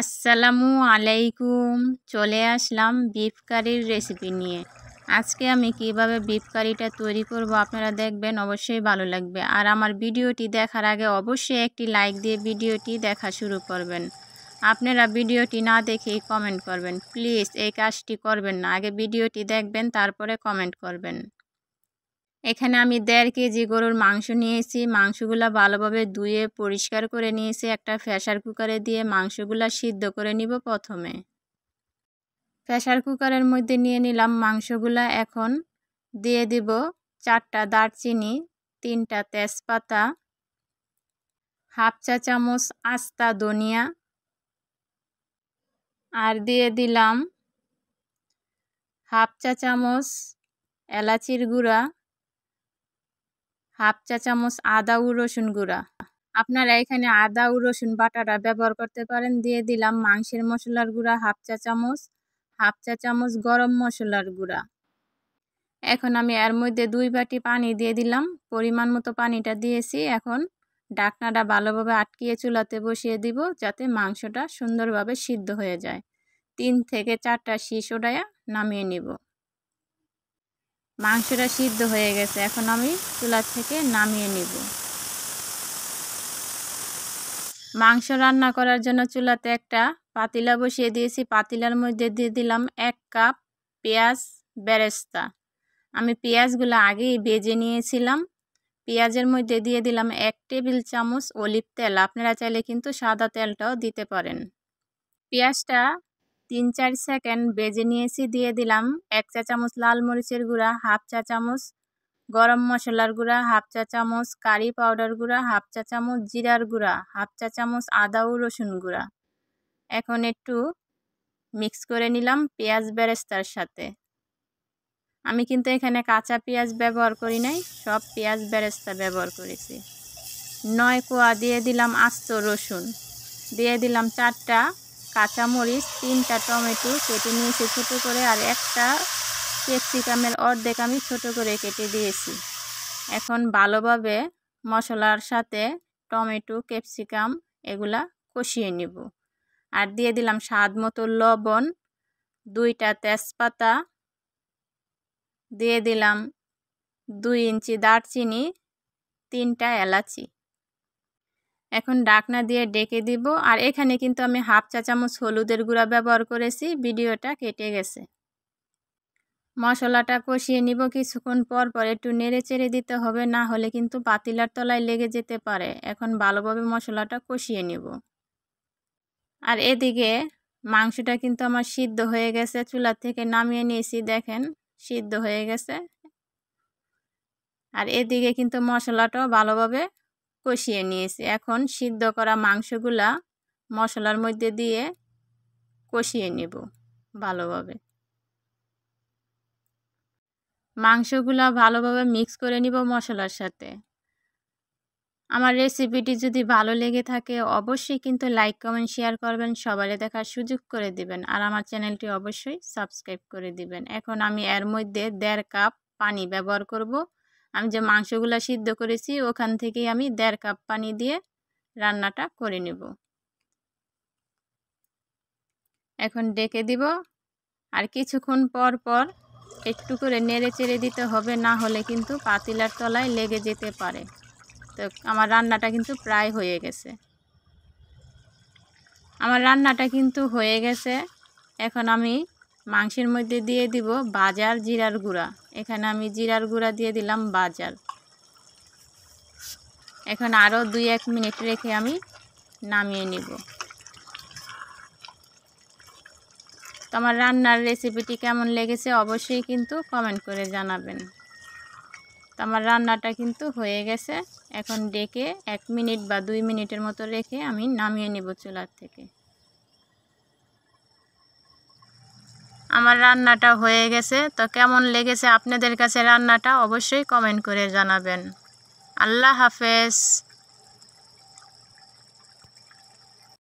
আসসালামু আলাইকুম চলে আসলাম বিফ কারির রেসিপি নিয়ে আজকে আমি কিভাবে বিফ কারিটা তৈরি করব আপনারা দেখবেন অবশ্যই ভালো লাগবে আর আমার ভিডিওটি দেখার আগে অবশ্যই একটি লাইক দিয়ে ভিডিওটি দেখা শুরু করবেন আপনারা ভিডিওটি না দেখেই কমেন্ট করবেন প্লিজ এই কাজটি করবেন না আগে ভিডিওটি দেখবেন তারপরে কমেন্ট করবেন এখানে আমি দেড় কেজি গরুর মাংস নিয়েছি মাংসগুলো ভালোভাবে ধুয়ে পরিষ্কার করে নিয়েছি একটা প্রেশার কুকারে দিয়ে মাংসগুলো সিদ্ধ করে নিব প্রথমে প্রেশার কুকারের মধ্যে নিয়ে নিলাম মাংসগুলো এখন দিয়ে দিব চারটা দারচিনি তিনটা তেজপাতা হাফ চা চামচ আস্তা ধনিয়া আর দিয়ে দিলাম হাফ চা চামচ এলাচির গুঁড়া হাফ চা চামচ আদা ও রসুন গুঁড়া আপনারা এখানে আদা ও রসুন বাটাটা ব্যবহার করতে পারেন দিয়ে দিলাম মাংসের মশলার গুঁড়া হাফ চা চামচ হাফ চা চামচ গরম মশলার গুঁড়া এখন আমি এর মধ্যে দুই বাটি পানি দিয়ে দিলাম পরিমাণ মতো পানিটা দিয়েছি এখন ডাকনাটা ভালোভাবে আটকিয়ে চুলাতে বসিয়ে দিব যাতে মাংসটা সুন্দরভাবে সিদ্ধ হয়ে যায় তিন থেকে চারটা শীষ ওডায়া নামিয়ে নিব মাংসটা সিদ্ধ হয়ে গেছে এখন আমি চুলা থেকে নামিয়ে নিব মাংস রান্না করার জন্য চুলাতে একটা পাতিলা বসিয়ে দিয়েছি পাতিলার মধ্যে দিয়ে দিলাম এক কাপ পেঁয়াজ বেরেস্তা আমি পেঁয়াজগুলো আগেই বেজে নিয়েছিলাম পেঁয়াজের মধ্যে দিয়ে দিলাম এক টেবিল চামচ অলিভ তেল আপনারা চাইলে কিন্তু সাদা তেলটাও দিতে পারেন পেঁয়াজটা তিন চার সেকেন্ড বেজে নিয়েছি দিয়ে দিলাম এক চা চামচ লাল মরিচের গুঁড়া হাফ চা চামচ গরম মশলার গুঁড়া হাফ চা চামচ কারি পাউডার গুঁড়া হাফ চা চামচ জিরার গুঁড়া হাফ চা চামচ আদা ও রসুন গুঁড়া এখন একটু মিক্স করে নিলাম পেঁয়াজ বেরেস্তার সাথে আমি কিন্তু এখানে কাঁচা পেঁয়াজ ব্যবহার করি নাই সব পেঁয়াজ বেরেস্তা ব্যবহার করেছি নয় কোয়া দিয়ে দিলাম আস্ত রসুন দিয়ে দিলাম চারটা কাঁচামরিচ তিনটা টমেটো কেটে নিয়েছি ছোটো করে আর একটা ক্যাপসিকামের অর্ধেক আমি ছোটো করে কেটে দিয়েছি এখন ভালোভাবে মশলার সাথে টমেটো ক্যাপসিকাম এগুলা কষিয়ে নিব আর দিয়ে দিলাম স্বাদ মতো লবণ দুইটা তেজপাতা দিয়ে দিলাম দুই ইঞ্চি দারচিনি তিনটা এলাচি এখন ডাকনা দিয়ে ডেকে দিব আর এখানে কিন্তু আমি হাফ চা চামচ হলুদের গুঁড়া ব্যবহার করেছি ভিডিওটা কেটে গেছে মশলাটা কষিয়ে নিব কিছুক্ষণ পর পর একটু নেড়ে চেড়ে দিতে হবে না হলে কিন্তু পাতিলার তলায় লেগে যেতে পারে এখন ভালোভাবে মশলাটা কষিয়ে নিব আর এদিকে মাংসটা কিন্তু আমার সিদ্ধ হয়ে গেছে চুলা থেকে নামিয়ে নিয়েছি দেখেন সিদ্ধ হয়ে গেছে আর এদিকে কিন্তু মশলাটাও ভালোভাবে কষিয়ে নিয়েছি এখন সিদ্ধ করা মাংসগুলা মশলার মধ্যে দিয়ে কষিয়ে নেব ভালোভাবে মাংসগুলা ভালোভাবে মিক্স করে নিব মশলার সাথে আমার রেসিপিটি যদি ভালো লেগে থাকে অবশ্যই কিন্তু লাইক কমেন্ট শেয়ার করবেন সবারে দেখার সুযোগ করে দিবেন আর আমার চ্যানেলটি অবশ্যই সাবস্ক্রাইব করে দিবেন এখন আমি এর মধ্যে দেড় কাপ পানি ব্যবহার করব আমি যে মাংসগুলো সিদ্ধ করেছি ওখান থেকেই আমি দেড় কাপ পানি দিয়ে রান্নাটা করে নেব এখন ডেকে দিব আর কিছুক্ষণ পর পর একটু করে নেড়ে চেড়ে দিতে হবে না হলে কিন্তু পাতিলার তলায় লেগে যেতে পারে তো আমার রান্নাটা কিন্তু প্রায় হয়ে গেছে আমার রান্নাটা কিন্তু হয়ে গেছে এখন আমি মাংসের মধ্যে দিয়ে দিব বাজার জিরার গুঁড়া এখানে আমি জিরার গুঁড়া দিয়ে দিলাম বাজার এখন আরও দুই এক মিনিট রেখে আমি নামিয়ে নিব তোমার রান্নার রেসিপিটি কেমন লেগেছে অবশ্যই কিন্তু কমেন্ট করে জানাবেন তোমার রান্নাটা কিন্তু হয়ে গেছে এখন ডেকে এক মিনিট বা দুই মিনিটের মতো রেখে আমি নামিয়ে নিব চুলার থেকে আমার রান্নাটা হয়ে গেছে তো কেমন লেগেছে আপনাদের কাছে রান্নাটা অবশ্যই কমেন্ট করে জানাবেন আল্লাহ হাফেজ